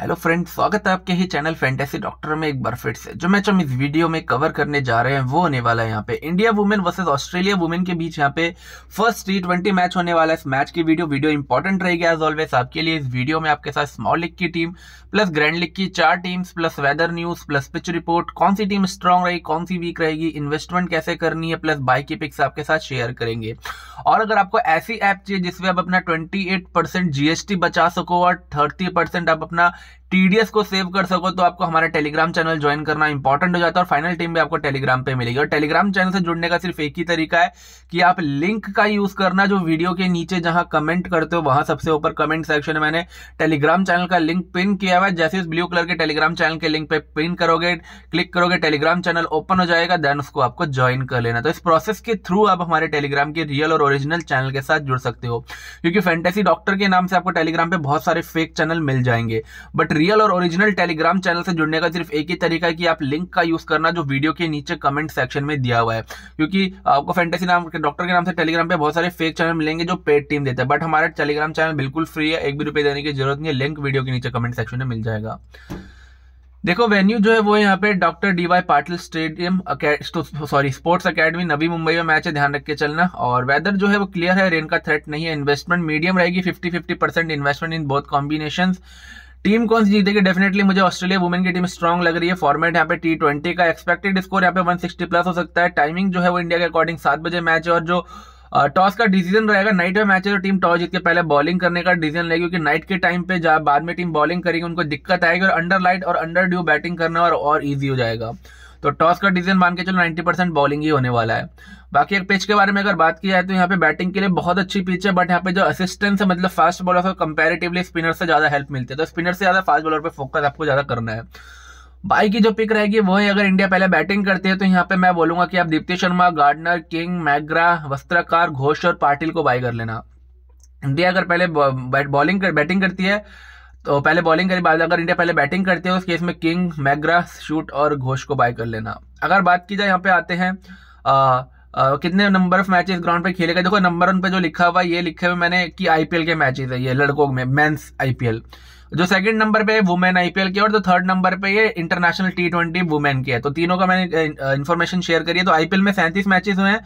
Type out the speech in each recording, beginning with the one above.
hello friend स्वागत है आपके ही चैनल फैंटेसी डॉक्टर में एक बार फिर से जो मैच हम इस वीडियो में कवर करने जा रहे हैं वो होने वाला है यहाँ पे India women versus Australia women के बीच यहाँ पे फर्स्ट टी ट्वेंटी मैच होने वाला है इस मैच की वीडियो वीडियो इंपॉर्टेंट रहेगी एज ऑलवेज आपके लिए इस वीडियो में आपके साथ स्मॉल लीग की टीम प्लस ग्रैंड लीग की चार teams plus weather news plus pitch report कौन सी टीम स्ट्रांग रहेगी कौन सी वीक रहेगी इन्वेस्टमेंट कैसे करनी है प्लस बाई की पिक्स आपके साथ शेयर करेंगे और अगर आपको ऐसी ऐप चाहिए जिसमें आप अपना ट्वेंटी जीएसटी बचा सको और थर्टी आप अपना टीडीएस को सेव कर सको तो आपको हमारा टेलीग्राम चैनल ज्वाइन करना इंपॉर्टेंट हो जाता है और फाइनल टीम भी आपको टेलीग्राम पे मिलेगी और टेलीग्राम चैनल से जुड़ने का सिर्फ एक ही तरीका है कि आप लिंक का यूज करना जो वीडियो के नीचे जहां कमेंट करते हो वहां सबसे ऊपर कमेंट सेक्शन में मैंने टेलीग्राम चैनल का लिंक पिन किया हुआ है जैसे इस ब्लू कलर के टेलीग्राम चैनल के लिंक पे पिन करोगे क्लिक करोगे टेलीग्राम चैनल ओपन हो जाएगा देन उसको आपको ज्वाइन कर लेना तो इस प्रोसेस के थ्रू आप हमारे टेलीग्राम के रियल और ओरिजिनल चैनल के साथ जुड़ सकते हो क्योंकि फैंटेसी डॉक्टर के नाम से आपको टेलीग्राम पे बहुत सारे फेक चैनल मिल जाएंगे बट रियल और ओरिजिनल टेलीग्राम चैनल से जुड़ने का सिर्फ एक ही तरीका है कि आप लिंक का यूज करना जो वीडियो के नीचे कमेंट सेक्शन में दिया हुआ है क्योंकि आपको फैंटेसी नाम के डॉक्टर के नाम से टेलीग्राम पे बहुत सारे फेक चैनल मिलेंगे जो पेड टीम देते हैं बट हमारा टेलीग्राम चैनल बिल्कुल फ्री है एक भी रुपये देने की जरूरत नहीं है लिंक वीडियो के नीचे कमेंट सेक्शन में मिल जाएगा देखो वेन्यू जो है वो यहाँ पे doctor D Y Patil stadium sorry sports academy Navi Mumbai में मैच है ध्यान रख के चलना और वेदर जो है वो क्लियर है रेन का थ्रेट नहीं है इन्वेस्टमेंट मीडियम रहेगी 50 50 percent investment in both combination team कौन सी जीतेगी डेफिनेटली मुझे ऑस्ट्रेलिया वुमेन की टीम स्ट्रॉग लग रही है फॉर्मेट यहाँ पे टी ट्वेंटी का एक्सपेक्टेड स्कोर यहाँ पे वन सिक्सटी प्लस हो सकता है टाइमिंग जो है वो इंडिया के अकॉर्डिंग सात बजे मैच है और जो टॉस का डिसीजन रहेगा नाइट में मैच है तो टीम टॉस जीत के पहले बॉलिंग करने का डिसीजन लेगी क्योंकि नाइट के टाइम पे जहाँ बाद में टीम बॉलिंग करेगी उनको दिक्कत आएगी और अंडर लाइट और अंडर ड्यू बैटिंग करना और, और ईजी हो जाएगा तो टॉस का डिसीजन मान के चलो 90 परसेंट बॉलिंग ही होने वाला है बाकी एक पिच के बारे में अगर बात की जाए तो यहाँ पे बैटिंग के लिए बहुत अच्छी पिच है बट यहाँ पे जो असिस्टेंस है मतलब फास्ट बॉलर को कंपेरेटिवली स्पिनर से ज़्यादा हेल्प मिलती है तो स्पिनर से ज़्यादा फास्ट बॉलर पर फोकस आपको ज़्यादा करना है बाई की जो पिक रहेगी वो है अगर इंडिया पहले बैटिंग करती है तो यहाँ पे मैं बोलूंगा कि आप Deepti Sharma Gardner King McGrath Vastrakar Ghosh और पाटिल को बाई कर लेना इंडिया अगर पहले बॉलिंग कर बैटिंग करती है तो पहले बॉलिंग करी बाद अगर इंडिया पहले बैटिंग करते हैं उस केस में किंग मैग्रा शूट और घोष को बाय कर लेना अगर बात की जाए यहाँ पे आते हैं आ, आ, कितने नंबर ऑफ मैचेस ग्राउंड पे खेले गए देखो नंबर वन पे जो लिखा हुआ ये लिखे हुए मैंने कि आईपीएल के मैचेस है ये लड़कों में मेन्स आईपीएल जो सेकंड नंबर पे वुमेन आईपीएल के और जो थर्ड नंबर पे ये इंटरनेशनल टी ट्वेंटी वुमेन के है तो तीनों का मैंने इन्फॉर्मेशन शेयर करी है तो आईपीएल में सैंतीस मैचेस हुए हैं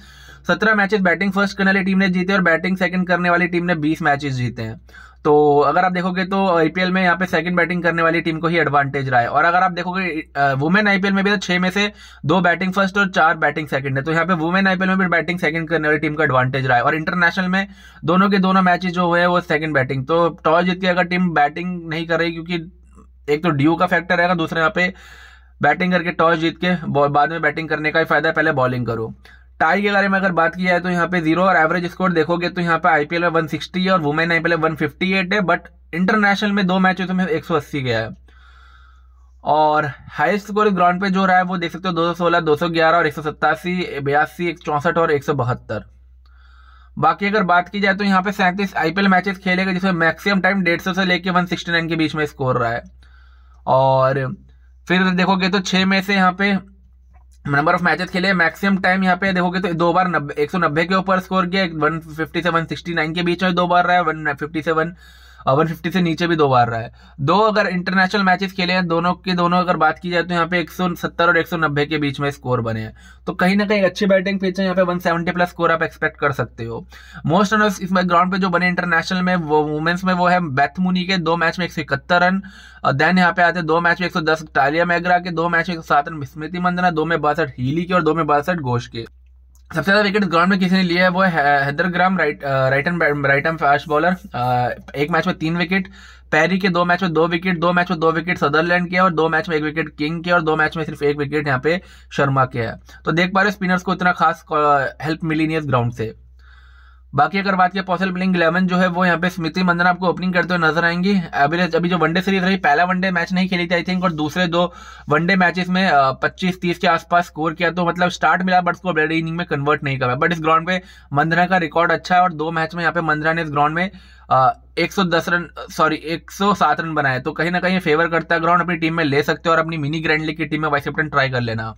सत्रह मैचेस बैटिंग फर्स्ट करने वाली टीम ने जीते और बैटिंग सेकंड करने वाली टीम ने बीस मैचेस जीते हैं तो अगर आप देखोगे तो आईपीएल में यहाँ पे सेकंड बैटिंग करने वाली टीम को ही एडवांटेज रहा है और अगर आप देखोगे वुमेन आईपीएल में भी तो छह में से दो बैटिंग फर्स्ट और चार बैटिंग सेकंड है तो यहाँ पे वुमेन आईपीएल में भी बैटिंग सेकंड करने वाली टीम का एडवांटेज रहा है और इंटरनेशनल में दोनों के दोनों मैचेज जो है वो सेकंड बैटिंग तो टॉस जीत के अगर टीम बैटिंग नहीं कर रही क्योंकि एक तो ड्यू का फैक्टर रहेगा दूसरे यहाँ पे बैटिंग करके टॉस जीत के बाद में बैटिंग करने का ही फायदा है पहले बॉलिंग करो टाई के बारे में अगर बात की जाए तो यहाँ पे जीरो और एवरेज स्कोर देखोगे तो यहाँ पे आईपीएल में 160 है और वुमेन आईपीएल में 158 है बट इंटरनेशनल में दो मैचों तो में 180 गया है और हाईस्ट स्कोर ग्राउंड पे जो रहा है वो देख सकते हो 216, 211 और एक सौ सत्तासी बयासी एक और एक सौ बहत्तर बाकी अगर बात की जाए तो यहाँ पे सैंतीस आईपीएल मैचेस खेले गए जिसमें मैक्सिमम टाइम डेढ़ सौ से लेके वन सिक्सटी नाइन के बीच में स्कोर रहा है और फिर देखोगे तो छः में से यहाँ पे नंबर ऑफ मैचेस खेले मैक्सिमम टाइम यहाँ पे देखोगे तो दो बार नब्बे एक सौ नब्बे के ऊपर स्कोर किया one fifty seven sixty nine के बीच में दो बार रहा है one fifty seven one one fifty से नीचे भी दो बार रहा है दो अगर इंटरनेशनल मैचेस खेले हैं दोनों के दोनों अगर बात की जाए तो यहाँ पे सत्तर और नब्बे के बीच में स्कोर बने हैं तो कहीं ना कहीं अच्छी बैटिंग पिच है यहाँ पे सेवेंटी प्लस स्कोर आप एक्सपेक्ट कर सकते हो मोस्ट रनर्स इस ग्राउंड पे जो बने इंटरनेशनल में वो वुमेन्स में वो है बैथमुनी के दो मैच में एक रन देन यहाँ पे आते दो मैच में एक टालिया मैगरा के दो मैच में एक रन स्मृति मंदना दो में बासठ हीली के और दो में बासठ घोष के सबसे ज्यादा विकेट ग्राउंड में किसी ने लिया है वो Heather Graham right right and right and fast bowler एक मैच में तीन विकेट पैरी के दो मैच में दो विकेट दो मैच में दो विकेट सदरलैंड के और दो मैच में एक विकेट किंग के और दो मैच में सिर्फ एक विकेट यहाँ पे शर्मा के है तो देख पा रहे स्पिनर्स को इतना खास हेल्प मिली नहीं है ग्राउंड से बाकी अगर बात करें पॉसिबल प्लेइंग इलेवन जो है वो यहाँ पे स्मृति मंदन आपको ओपनिंग करते हुए नजर आएंगी अभी अभी जो वनडे सीरीज रही पहला वनडे मैच नहीं खेली थी आई थिंक और दूसरे दो वनडे मैचेस में 25-30 के आसपास स्कोर किया तो मतलब स्टार्ट मिला बट उसको रेड इनिंग में कन्वर्ट नहीं करा बट इस ग्राउंड पे मंदरा का रिकॉर्ड अच्छा है और दो मैच में यहाँ पे मंदरा ने इस ग्राउंड में एक सौ दस रन सॉरी एक सौ सात रन बनाए तो कहीं ना कहीं फेवर करता है ग्राउंड अपनी टीम में ले सकते हो और अपनी मिनी ग्रैंड लीग की टीम में वाइस कैप्टन ट्राई कर लेना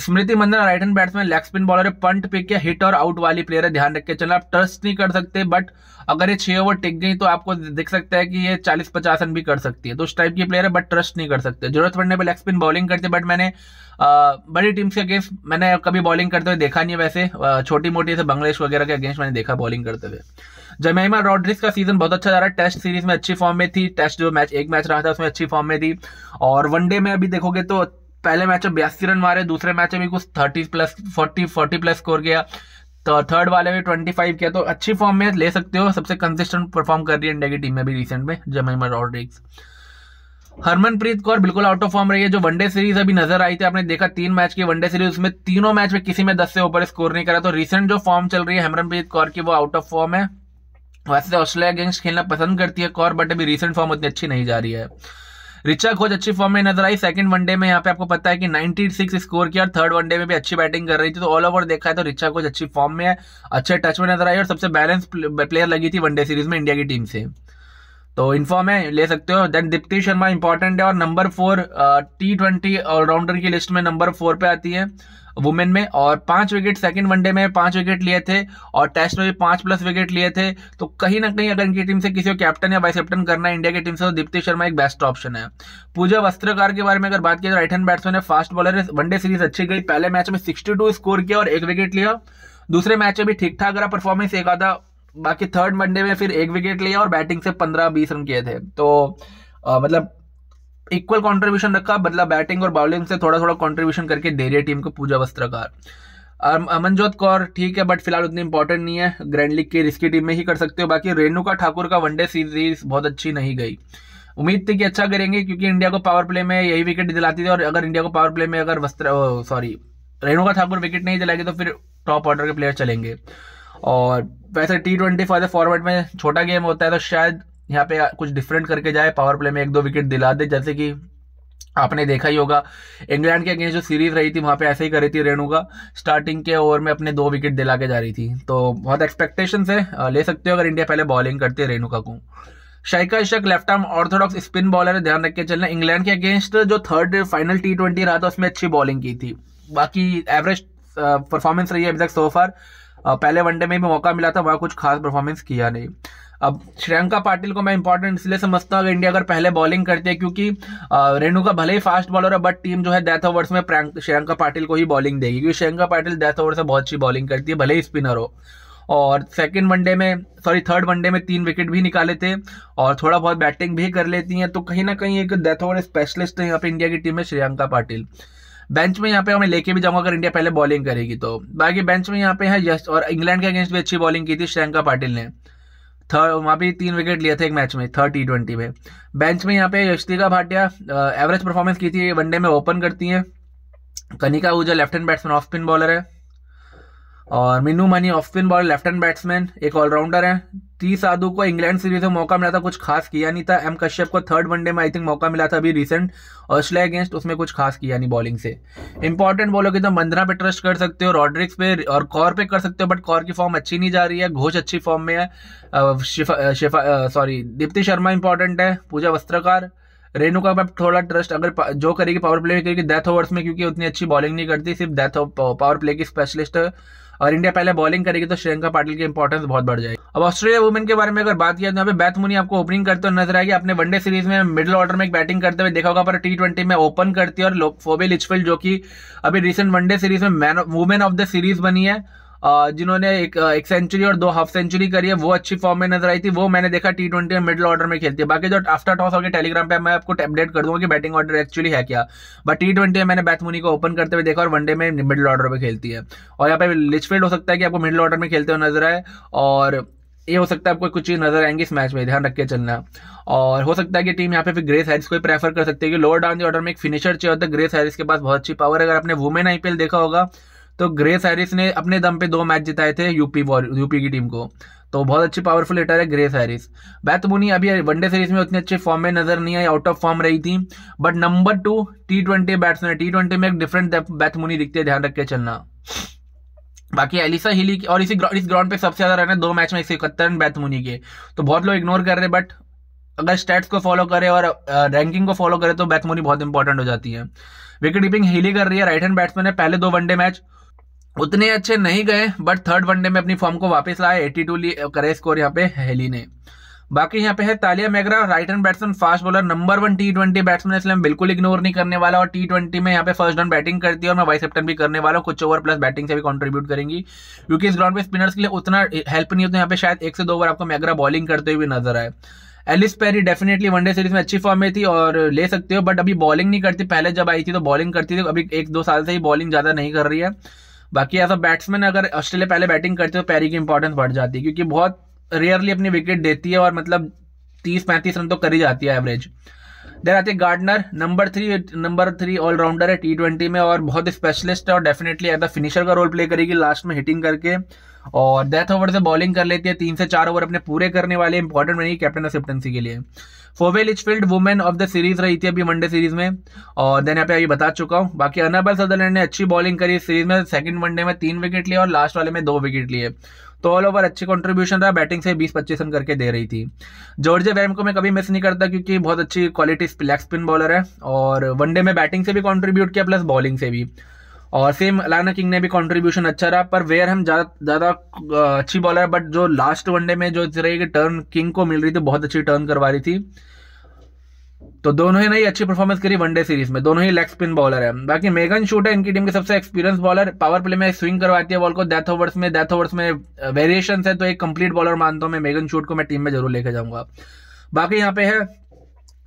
Smriti Mandhana right hand batsman leg spin bowler है पंट पिक या हिट और आउट वाली प्लेयर है ध्यान रख के चलना आप ट्रस्ट नहीं कर सकते बट अगर ये छह ओवर टिक गई तो आपको दिख सकता है कि ये 40 पचास रन भी कर सकती है तो उस टाइप की प्लेयर है बट ट्रस्ट नहीं कर सकते जरूरत पड़ने पर लेग स्पिन बॉलिंग करते बट मैंने आ, बड़ी टीम्स के अगेंस्ट मैंने कभी बॉलिंग करते हुए देखा नहीं है वैसे छोटी मोटी से बांग्लादेश वगैरह के अगेंस्ट मैंने देखा बॉलिंग करते हुए जमेमा रॉड्रिक्स का सीजन बहुत अच्छा जा रहा है टेस्ट सीरीज में अच्छी फॉर्म में थी टेस्ट जो मैच एक मैच रहा था उसमें अच्छी फॉर्म में थी और वनडे में अभी देखोगे तो पहले मैच में बयासी रन मारे दूसरे मैच में भी कुछ thirty plus forty forty plus score किया तो थर्ड वाले भी ट्वेंटी फाइव किया तो अच्छी फॉर्म में ले सकते हो सबसे कंसिस्टेंट परफॉर्म कर रही है इंडिया की टीम में भी रिसेंट में जमाइमा रॉड्रिक्स हरमनप्रीत कौर बिल्कुल आउट ऑफ फॉर्म रही है जो वनडे सीरीज अभी नजर आई थी आपने देखा तीन मैच की वनडे सीरीज उसमें तीनों मैच में किसी में दस से ऊपर स्कोर नहीं करा तो रिसेंट जो फॉर्म चल रही है हरमनप्रीत कौर की वो आउट ऑफ फॉर्म है वैसे ऑस्ट्रेलिया तो अगेंस्ट खेलना पसंद करती है कौर बट अभी रिसेंट फॉर्म उतनी अच्छी नहीं जा रही है रिचा घोष अच्छी फॉर्म में नजर आई सेकंड वनडे में यहाँ पे आपको पता है कि 96 स्कोर किया और थर्ड वनडे में भी अच्छी बैटिंग कर रही थी तो ऑल ओवर देखा है तो रिचा खोज अच्छी फॉर्म में है अच्छे टच में नजर आई और सबसे बैलेंस प्लेयर लगी थी वनडे सीरीज में इंडिया की टीम से तो इन्फॉर्म है ले सकते हो देन दीप्ति शर्मा इंपॉर्टेंट है और number four T twenty allrounder की लिस्ट में नंबर फोर पे आती है वुमेन में और पांच विकेट सेकंड वनडे में पांच विकेट लिए थे और टेस्ट में भी पांच प्लस विकेट लिए थे तो कहीं ना कहीं अगर इनकी टीम से किसी को कैप्टन या वाइस कैप्टन करना है इंडिया की टीम से तो दीप्ति शर्मा एक बेस्ट ऑप्शन है पूजा वस्त्रकार के बारे में अगर बात की तो राइट हैंड बैट्समैन है फास्ट बॉलर है वनडे सीरीज अच्छी गई पहले मैच में सिक्सटी स्कोर किया और एक विकेट लिया दूसरे मैच में भी ठीक ठाक अगर परफॉर्मेंस एक आधा बाकी थर्ड वनडे में फिर एक विकेट लिया और बैटिंग से पंद्रह बीस रन किए थे तो आ, मतलब इक्वल कंट्रीब्यूशन रखा मतलब बैटिंग और बॉलिंग से थोड़ा थोड़ा कंट्रीब्यूशन करके दे रही है टीम को पूजा वस्त्रकार अमनजोत कौर ठीक है बट फिलहाल उतनी इंपॉर्टेंट नहीं है ग्रैंड लीग की रिस्की टीम में ही कर सकते हो बाकी रेणुका ठाकुर का वनडे सीरीज बहुत अच्छी नहीं गई उम्मीद थी कि अच्छा करेंगे क्योंकि इंडिया को पावर प्ले में यही विकेट दिलाती थी और अगर इंडिया को पावर प्ले में अगर वस्त्र सॉरी रेणुका ठाकुर विकेट नहीं दिलाएगी तो फिर टॉप ऑर्डर के प्लेयर चलेंगे और वैसे टी ट्वेंटी फॉर फॉर्मेट में छोटा गेम होता है तो शायद यहाँ पे कुछ डिफरेंट करके जाए पावर प्ले में एक दो विकेट दिला दे जैसे कि आपने देखा ही होगा इंग्लैंड के अगेंस्ट जो सीरीज रही थी वहाँ पे ऐसे ही करी थी रेणुका स्टार्टिंग के ओवर में अपने दो विकेट दिला के जा रही थी तो बहुत एक्सपेक्टेशन है ले सकते हो अगर इंडिया पहले बॉलिंग करती है रेणुका को Saika Ishaque left arm orthodox spin bowler है ध्यान रख के चलना इंग्लैंड के अगेंस्ट जो थर्ड फाइनल टी ट्वेंटी रहा था उसमें अच्छी बॉलिंग की थी बाकी एवरेज परफॉर्मेंस रही है अभी तक सो फार पहले वनडे में भी मौका मिला था वहाँ कुछ खास परफॉर्मेंस किया नहीं अब श्रियंका पाटिल को मैं इंपॉर्टेंट इसलिए समझता हूँ इंडिया अगर पहले बॉलिंग करती है क्योंकि रेणुका भले ही फास्ट बॉलर है बट टीम जो है डेथ ओवर्स में श्रियंका पाटिल को ही बॉलिंग देगी क्योंकि श्रियंका पाटिल डेथ ओवर से बहुत अच्छी बॉलिंग करती है भले ही स्पिनर हो और सेकेंड वनडे में सॉरी थर्ड वनडे में तीन विकेट भी निकाले थे और थोड़ा बहुत बैटिंग भी कर लेती हैं तो कहीं ना कहीं एक डेथ ओवर स्पेशलिस्ट है यहाँ पर इंडिया की टीम में श्रियंका पाटिल बेंच में यहाँ पे हमें लेके भी जाऊंगा अगर इंडिया पहले बॉलिंग करेगी तो बाकी बेंच में यहाँ पे है यश और इंग्लैंड के अगेंस्ट भी अच्छी बॉलिंग की थी श्रियंका पाटिल ने थर्ड वहाँ भी तीन विकेट लिए थे एक मैच में थर्ड टी ट्वेंटी में बेंच में यहाँ पे यशतिका भाटिया एवरेज परफॉर्मेंस की थी वनडे में ओपन करती हैं Kanika Ahuja left hand batsman off spin bowler है और Minnu Mani off spin ball left hand batsman एक ऑलराउंडर है ती साधु को इंग्लैंड सीरीज में मौका मिला था कुछ खास किया नहीं था एम कश्यप को थर्ड वनडे में आई थिंक मौका मिला था अभी रिसेंट ऑस्ट्रेलिया अगेंस्ट उसमें कुछ खास किया नहीं बॉलिंग से इंपॉर्टेंट बॉलर की तो मंदना पे ट्रस्ट कर सकते हो रॉड्रिक्स पे और कौर पे कर सकते हो बट कौर की फॉर्म अच्छी नहीं जा रही है घोष अच्छी फॉर्म में है शिफा शिफा सॉरी दीप्ति शर्मा इंपॉर्टेंट है पूजा वस्त्रकार रेणुका पर थोड़ा ट्रस्ट अगर जो करेगी पावर प्ले में क्योंकि डेथ ओवर्स में क्योंकि उतनी अच्छी बॉलिंग नहीं करती सिर्फ डेथ पावर प्ले की स्पेशलिस्ट है और इंडिया पहले बॉलिंग करेगी तो श्रियंका पाटिल की इंपॉर्टेंस बहुत बढ़ जाएगी अब ऑस्ट्रेलिया वुमेन के बारे में अगर बात किया तो यहाँ पे बैथ मुनी आपको ओपनिंग करते हुए नजर आएगी अपने वनडे सीरीज में मिडिल ऑर्डर में एक बैटिंग करते हुए देखा होगा पर टी ट्वेंटी में ओपन करती है और फोबे लिचफिल्ड जो कि अभी रिसेंट वनडे सीरीज में man women of the series बनी है जिन्होंने एक एक सेंचुरी और दो हाफ सेंचुरी करी है वो अच्छी फॉर्म में नजर आई थी वो मैंने देखा टी ट्वेंटी में मिडिल ऑर्डर में खेलती है बाकी जो आफ्टर टॉस होकर टेलीग्राम पे मैं आपको अपडेट कर दूंगा कि बैटिंग ऑर्डर एक्चुअली है क्या बट टी ट्वेंटी में मैंने बैथमुनी को ओपन करते हुए देखा और वनडे में मिडिल ऑर्डर पर खेलती है और यहाँ पे लिचफील्ड हो सकता है कि आपको मिडिल ऑर्डर में खेलते हुए नजर आए और ये हो सकता है आपको कुछ चीज़ नजर आएंगी इस मैच में ध्यान रख के चलना और हो सकता है कि टीम यहाँ पे फिर ग्रेस हैरिस को ही प्रेफर कर सकती है कि लोअर डाउन द ऑर्डर में एक फिनिशर चाहिए होता है ग्रेस हैरिस के पास बहुत अच्छी पावर है अगर आपने वुमेन आईपीएल देखा होगा तो ग्रेस हैरिस ने अपने दम पे दो मैच जिताए थे यूपी यूपी की टीम को तो बहुत अच्छी पावरफुल हिटर है ग्रेस हैरिस बैत मुनी अभी वनडे सीरीज में उतनी अच्छे फॉर्म में नजर नहीं आई आउट ऑफ फॉर्म रही थी but number two T twenty batsman T twenty में एक डिफरेंट बैत मुनी दिखती है ध्यान रख के चलना बाकी एलिसा हिली की और इसी ग्रा, इस ग्राउंड पे सबसे ज्यादा रन है दो मैच में एक सौ इकहत्तर रन मुनी के तो बहुत लोग इग्नोर कर रहे हैं बट अगर स्टेट्स को फॉलो करें और रैंकिंग को फॉलो करें तो मुनी बहुत इंपॉर्टेंट हो जाती है विकेट कीपिंग हिली कर रही है राइट हैंड बैट्समैन है पहले दो वनडे मैच उतने अच्छे नहीं गए बट थर्ड वनडे में अपनी फॉर्म को वापस लाया 82 करे स्कोर यहाँ पे हेली ने बाकी यहाँ पे है Tahlia McGrath right hand batsman fast bowler number one T twenty batsman इसलिए मैं बिल्कुल इग्नोर नहीं करने वाला और टी ट्वेंटी में यहाँ पे फर्स्ट डाउन बैटिंग करती है और मैं वाइस कैप्टन भी करने वाला हूँ कुछ ओवर प्लस बैटिंग से भी कॉन्ट्रीब्यूट करेंगी क्योंकि इस ग्राउंड पे स्पिनर्स के लिए उतना हेल्प नहीं होता यहाँ पे शायद एक से दो ओवर आपको मैगरा बॉलिंग करते हुए नजर आए Ellyse Perry definitely one day series में अच्छी फॉर्म में थी और ले सकते हो बट अभी बॉलिंग नहीं करती पहले जब आई थी तो बॉलिंग करती थी अभी एक दो साल से ही बॉलिंग ज़्यादा नहीं कर रही है बाकी एज अ बैट्समैन अगर ऑस्ट्रेलिया पहले बैटिंग करते हो पैरी की इंपॉर्टेंस बढ़ जाती है क्योंकि बहुत रेयरली अपनी विकेट देती है और मतलब तीस पैंतीस रन तो कर ही जाती है एवरेज देन आते Gardner number three number three all rounder है टी ट्वेंटी में और बहुत स्पेशलिस्ट है और डेफिनेटली एज फिनिशर का रोल प्ले करेगी लास्ट में हिटिंग करके और डेथ ओवर से बॉलिंग कर लेती है तीन से चार ओवर अपने पूरे करने वाले इंपॉर्टेंट बनेगी कैप्टन असिप्टेंसी के लिए Phoebe Litchfield women of the series रही थी अभी वनडे सीरीज में और देन यहाँ पे अभी बता चुका हूँ बाकी अनाबल सदरलैंड ने अच्छी बॉलिंग करी इस सीरीज में सेकंड वनडे में तीन विकेट लिए और लास्ट वाले में दो विकेट लिए तो ऑल ओवर अच्छी कॉन्ट्रीब्यूशन रहा बैटिंग से बीस पच्चीस रन करके दे रही थी जॉर्जिया वैम को मैं कभी मिस नहीं करता क्योंकि बहुत अच्छी क्वालिटी लेग स्पिन बॉलर है और वनडे में बैटिंग से भी कॉन्ट्रीब्यूट किया प्लस बॉलिंग से भी और सेम अलाना किंग ने भी कंट्रीब्यूशन अच्छा रहा पर वेयर हम ज़्यादा अच्छी बॉलर है बट जो लास्ट वनडे में जो इस तरह की टर्न किंग को मिल रही थी बहुत अच्छी टर्न करवा रही थी तो दोनों ही नहीं अच्छी परफॉर्मेंस करी वनडे सीरीज में दोनों ही लेग स्पिन बॉलर है बाकी मेगन शूट है इनकी टीम के सबसे एक्सपीरियंस बॉलर पावर प्ले में स्विंग करवाती है बॉल को डेथ ओवर्स में डेथ ओवर्स में वेरिएशन है तो एक कंप्लीट बॉलर मानता हूं मैं मेगन शूट को मैं टीम में जरूर लेके जाऊंगा बाकी यहाँ पे है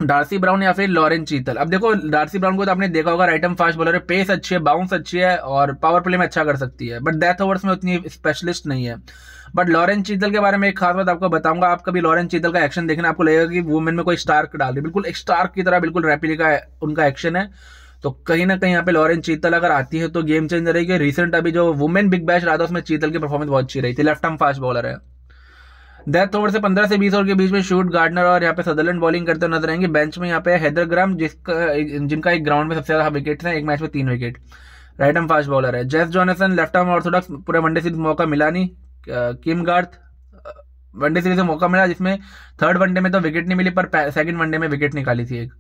डार्सी ब्राउन या फिर लॉरेन चीतल अब देखो डार्सी ब्राउन को तो आपने देखा होगा राइट एम फास्ट बॉलर है पेस अच्छी है बाउंस अच्छी है और पावर प्ले में अच्छा कर सकती है बट डेथ ओवर्स में उतनी स्पेशलिस्ट नहीं है बट लॉरेन चीतल के बारे में एक खास बात आपको बताऊंगा आप कभी लॉरेन चीतल का एक्शन देखना आपको लगेगा कि वुमेन में कोई स्टार्क डाल रही बिल्कुल एक स्टार्क की तरह बिल्कुल रैपिली का उनका एक्शन है तो कहीं ना कहीं यहाँ पे लॉरेन चीतल अगर आती है तो गेम चेंज रहेगी रिसेंट अभी जो वुमेन बिग बैश रहा था उसमें चीतल की परफॉर्मेंस बहुत अच्छी रही थी लेफ्ट आर्म फास्ट बॉलर है डेथ ओवर से पंद्रह से बीस ओवर के बीच में शूट गार्डनर और यहाँ पे सदरलैंड बॉलिंग करते नजर आएंगे बेंच में यहाँ पे हैदरग्राम जिसका जिनका एक ग्राउंड में सबसे ज्यादा विकेट है एक मैच में तीन wicket right arm fast bowler है Jess Jonassen left arm orthodox पूरे वनडे सीरीज मौका मिला नहीं किम गार्थ वनडे सीरीज में मौका मिला जिसमें थर्ड वनडे में तो विकेट नहीं मिली पर सेकंड वनडे में विकेट निकाली थी एक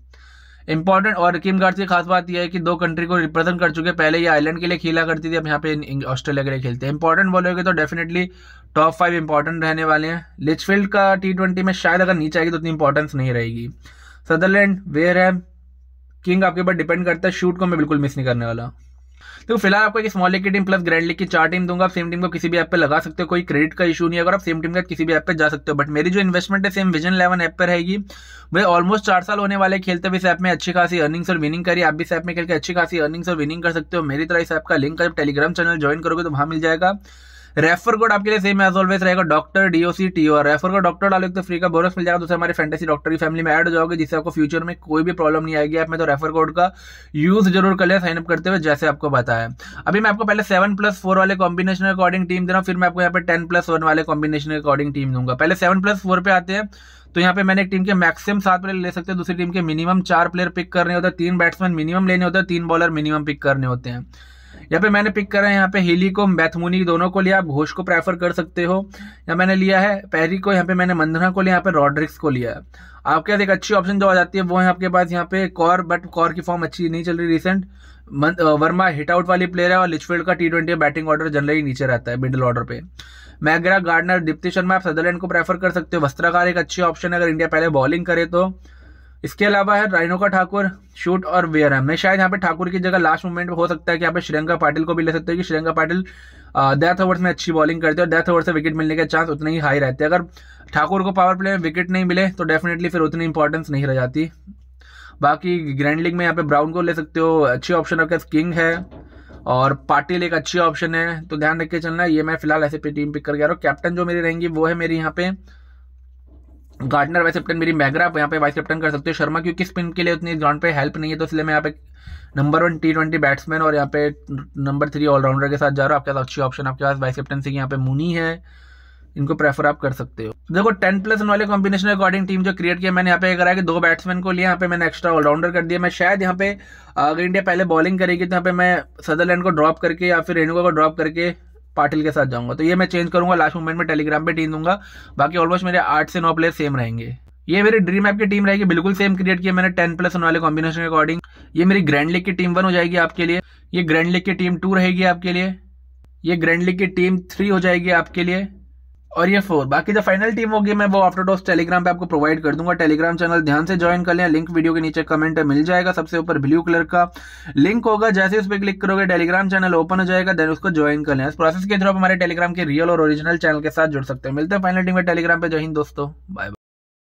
इंपॉर्टेंट और किम गार्ड की खास बात यह है कि दो कंट्री को रिप्रेजेंट कर चुके पहले ये आयरलैंड के लिए खेला करती थी अब यहाँ पे ऑस्ट्रेलिया के लिए खेलते हैं इंपॉर्टेंट बोलोगे तो डेफिनेटली टॉप फाइव इंपॉर्टेंट रहने वाले हैं लिचफील्ड का टी ट्वेंटी में शायद अगर नीचे आएगी तो उतनी इंपॉर्टेंस नहीं रहेगी सदरलैंड वेयर है किंग आपके ऊपर डिपेंड करता है शूट को मैं बिल्कुल मिस नहीं करने वाला तो फिलहाल आपको एक स्मॉल की टीम प्लस ग्रैंड लीग की चार टीम दूंगा आप सेम टीम को किसी भी ऐप पे लगा सकते हो कोई क्रेडिट का इशू नहीं है अगर आप सेम टीम का किसी भी ऐप पे जा सकते हो बट मेरी जो इन्वेस्टमेंट है सेम विजन इलेवन ऐप पर रहेगी मुझे ऑलमोस्ट चार साल होने वाले खेलते हुए इस ऐप में अच्छी खासी अर्निंग्स और विनिंग करी आप भी इस ऐप में खेल के अच्छी खासी अर्निंग्स और विनिंग कर सकते हो मेरी तरह इस ऐप का लिंक जब टेलीग्राम चैनल ज्वाइन करोगे तो वहाँ मिल जाएगा रेफर कोड आपके लिए सेम एज ऑलवेज रहेगा डॉक्टर डीओसी टी और रेफर कोड डॉक्टर डालो तो फ्री का बोनस मिल जाएगा दूसरे हमारे फैंटेसी डॉक्टर की फैमिली में ऐड हो जाओगे जिससे आपको फ्यूचर में कोई भी प्रॉब्लम नहीं आएगी आप में तो रेफर कोड का यूज जरूर कर लिया अप करते हुए जैसे आपको बताया अभी मैं आपको पहले सेवन प्लस फोर वाले कॉम्बिनेशन अकॉर्डिंग टीम दे रहा हूँ फिर मैं आपको यहाँ पर टेन प्लस वन वाले कॉम्बिनेशन के अकॉर्डिंग टीम दूंगा पहले सेवन प्लस फोर पे आते हैं तो यहाँ पे मैंने एक टीम के मैक्सिमम सात प्लेयर ले सकते हैं दूसरी टीम के मिनिमम चार प्लेयर पिक करने होते हैं तीन बैट्समैन मिनिमम लेने होते हैं तीन बॉलर मिनिमम पिक करने होते हैं यहाँ पे मैंने पिक करा है यहाँ पे हेली को मैथमुनी दोनों को लिया आप घोष को प्रेफर कर सकते हो या मैंने लिया है पैरी को यहाँ पे मैंने मंदना को लिया यहाँ पे रॉड्रिक्स को लिया है आपके पास एक अच्छी ऑप्शन जो आ जाती है वो है आपके पास यहाँ पे कॉर बट कॉर की फॉर्म अच्छी नहीं चल रही रिसेंट वर्मा हिट आउट वाली प्लेयर है और लिचफील्ड का T twenty batting order generally नीचे रहता है मिडिल ऑर्डर पे मैगरा गार्डनर दीप्ति शर्मा आप सदरलैंड को प्रेफर कर सकते हो वस्त्रकार एक अच्छी ऑप्शन है अगर इंडिया पहले बॉलिंग करे तो इसके अलावा है का ठाकुर शूट और वेयर मैं शायद यहाँ पे ठाकुर की जगह लास्ट मोमेंट हो सकता है कि यहाँ पे श्रियंका पाटिल को भी ले सकते हो कि श्रियंका पाटिल डेथ ओवर्स में अच्छी बॉलिंग करते हैं और डेथ ओवर से विकेट मिलने के चांस उतने ही हाई रहते हैं अगर ठाकुर को पावर प्ले में विकेट नहीं मिले तो डेफिनेटली फिर उतनी इंपॉर्टेंस नहीं रह जाती बाकी ग्रैंड लीग में यहाँ पे ब्राउन को ले सकते हो अच्छी ऑप्शन आपके किंग है और पाटिल एक अच्छी ऑप्शन है तो ध्यान रख के चलना ये मैं फिलहाल ऐसे पे टीम पिक करके आ रहा हूँ कैप्टन जो मेरी रहेंगी वो है मेरी यहाँ पे गार्डनर वाइस कैप्टन मेरी मैग्रा आप यहाँ पे वाइस कैप्टन कर सकते हो शर्मा क्योंकि स्पिन के लिए उतनी ग्राउंड पे हेल्प नहीं है तो इसलिए मैं यहाँ पे number one T twenty batsman और यहाँ पे नंबर थ्री ऑलराउंडर के साथ जा रहा हूँ आपके पास अच्छी ऑप्शन आपके पास वाइस कैप्टन से यहाँ पे मुनी है इनको प्रेफर आप कर सकते हो देखो टेन प्लस वन वाले कॉम्बिनेशन अकॉर्डिंग टीम जो क्रिएट किया मैंने यहाँ पे कराया कि दो बैट्समैन को लिया यहाँ पे मैंने एक्स्ट्रा ऑलराउंडर कर दिया मैं शायद यहाँ पे अगर इंडिया पहले बॉलिंग करेगी तो यहाँ पे मैं सदरलैंड को ड्रॉप करके या फिर रेणुका को ड्रॉप करके पाटिल के साथ जाऊंगा तो ये मैं चेंज करूंगा लास्ट मोमेंट में टेलीग्राम पे टीम दूंगा बाकी ऑलमोस्ट मेरे आठ से नौ प्लेयर सेम रहेंगे ये मेरी ड्रीम ऐप की टीम रहेगी बिल्कुल सेम क्रिएट किया मैंने टेन प्लस वाले कॉम्बिनेशन के अकॉर्डिंग ये मेरी ग्रैंड लीग की टीम वन हो जाएगी आपके लिए ये ग्रैंड लीग की टीम टू रहेगी आपके लिए ये ग्रैंड लीग की टीम थ्री हो जाएगी आपके लिए और ये फोर बाकी जो फाइनल टीम होगी मैं वो आफ्टर डोस टेलीग्राम पे आपको प्रोवाइड कर दूंगा टेलीग्राम चैनल ध्यान से ज्वाइन कर लें लिंक वीडियो के नीचे कमेंट मिल जाएगा सबसे ऊपर ब्लू कलर का लिंक होगा जैसे उस पर क्लिक करोगे टेलीग्राम चैनल ओपन हो जाएगा देन उसको ज्वाइन कर लें इस प्रोसेस के थ्रू आप हमारे टेलीग्राम के रियल और ओरिजिनल चैनल के साथ जुड़ सकते हैं मिलते हैं फाइनल टीम में टेलीग्राम पर जो हिंद दोस्तों बाय